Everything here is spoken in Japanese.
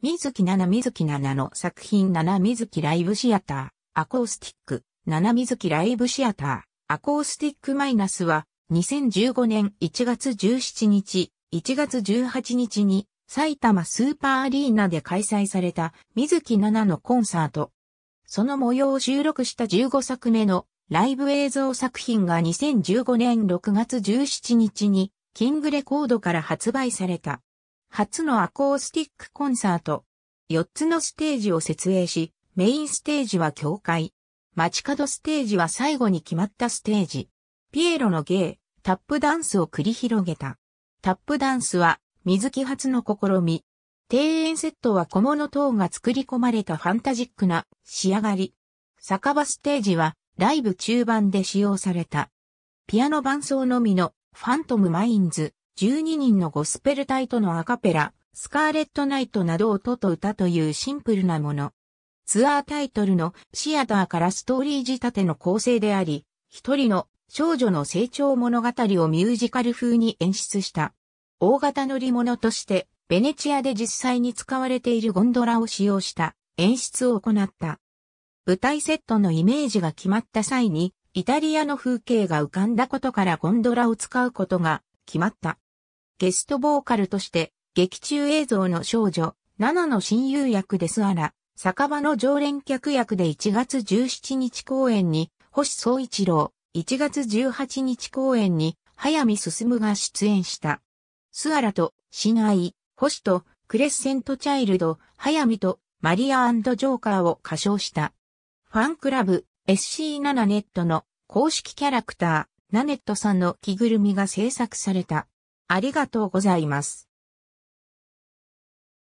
水木奈々水木奈々の作品七水木ライブシアター、アコースティック、七水木ライブシアター、アコースティックマイナスは、2015年1月17日、1月18日に、埼玉スーパーアリーナで開催された水木奈々のコンサート。その模様を収録した15作目のライブ映像作品が2015年6月17日にキングレコードから発売された。初のアコースティックコンサート。4つのステージを設営し、メインステージは教会。街角ステージは最後に決まったステージ。ピエロの芸、タップダンスを繰り広げた。タップダンスは、水木初の試み。庭園セットは小物等が作り込まれたファンタジックな仕上がり。酒場ステージは、ライブ中盤で使用された。ピアノ伴奏のみの、ファントムマインズ。12人のゴスペル隊とのアカペラ、スカーレットナイトなど音と歌というシンプルなもの。ツアータイトルのシアターからストーリー仕立ての構成であり、一人の少女の成長物語をミュージカル風に演出した。大型乗り物として、ベネチアで実際に使われているゴンドラを使用した演出を行った。舞台セットのイメージが決まった際に、イタリアの風景が浮かんだことからゴンドラを使うことが決まった。ゲストボーカルとして、劇中映像の少女、ナナの親友役ですあら、酒場の常連客役で1月17日公演に、星総一郎、1月18日公演に、早見進が出演した。スアラと、シ愛、星と、クレッセントチャイルド、早見と、マリアジョーカーを歌唱した。ファンクラブ、SC7 ネットの公式キャラクター、ナネットさんの着ぐるみが制作された。ありがとうございます。